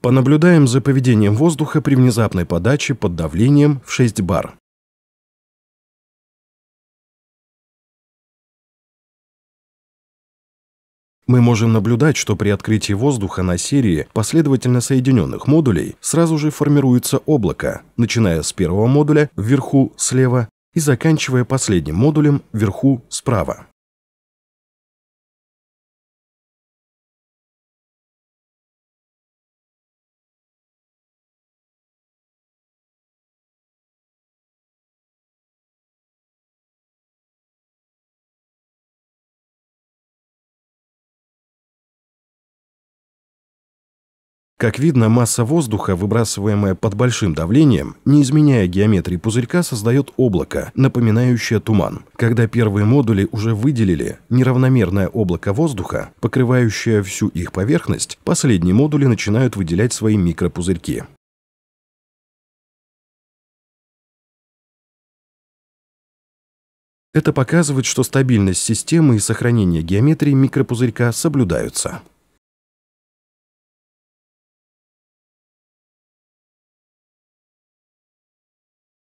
Понаблюдаем за поведением воздуха при внезапной подаче под давлением в 6 бар. Мы можем наблюдать, что при открытии воздуха на серии последовательно соединенных модулей сразу же формируется облако, начиная с первого модуля вверху слева и заканчивая последним модулем вверху справа. Как видно, масса воздуха, выбрасываемая под большим давлением, не изменяя геометрии пузырька, создает облако, напоминающее туман. Когда первые модули уже выделили неравномерное облако воздуха, покрывающее всю их поверхность, последние модули начинают выделять свои микропузырьки. Это показывает, что стабильность системы и сохранение геометрии микропузырька соблюдаются.